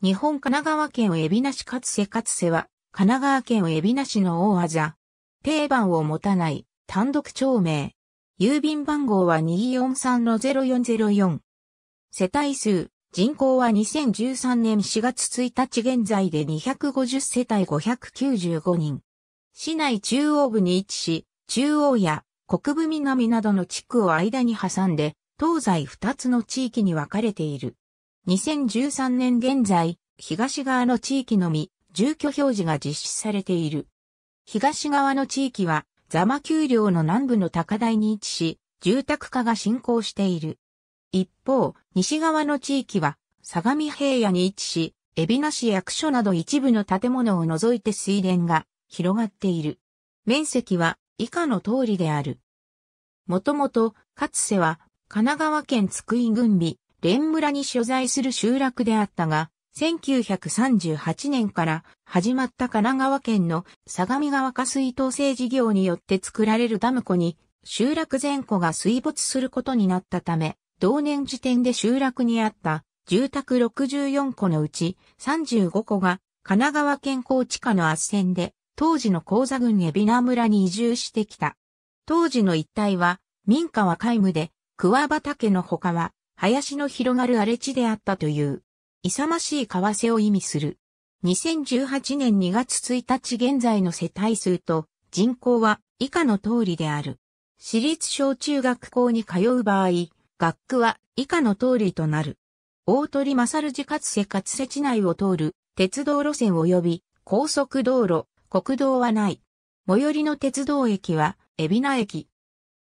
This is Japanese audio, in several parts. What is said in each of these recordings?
日本神奈川県海老名市かつせかつせは、神奈川県海老名市の大技。定番を持たない、単独町名。郵便番号は243-0404。世帯数、人口は2013年4月1日現在で250世帯595人。市内中央部に位置し、中央や国分南などの地区を間に挟んで、東西2つの地域に分かれている。2013年現在、東側の地域のみ、住居表示が実施されている。東側の地域は、座間丘陵の南部の高台に位置し、住宅化が進行している。一方、西側の地域は、相模平野に位置し、海老名市役所など一部の建物を除いて水田が広がっている。面積は以下の通りである。もともと、かつては、神奈川県津久井郡美、連村に所在する集落であったが、1938年から始まった神奈川県の相模川下水統制事業によって作られるダム湖に集落全湖が水没することになったため、同年時点で集落にあった住宅64戸のうち35戸が神奈川県高地下の圧線で当時の高座郡海老名村に移住してきた。当時の一帯は民家は皆無で桑畑の他は林の広がる荒れ地であったという、勇ましい為替を意味する。2018年2月1日現在の世帯数と人口は以下の通りである。私立小中学校に通う場合、学区は以下の通りとなる。大鳥勝かつ瀬活瀬地内を通る鉄道路線及び高速道路、国道はない。最寄りの鉄道駅は海老名駅。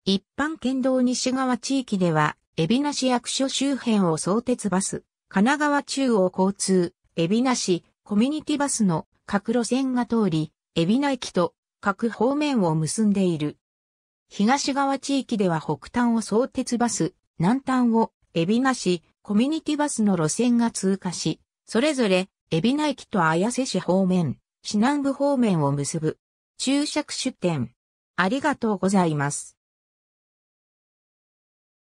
一般県道西側地域では海老名市役所周辺を相鉄バス、神奈川中央交通、海老名市コミュニティバスの各路線が通り、海老名駅と各方面を結んでいる。東側地域では北端を相鉄バス、南端を海老名市コミュニティバスの路線が通過し、それぞれ海老名駅と綾瀬市方面、市南部方面を結ぶ。注釈出店。ありがとうございます。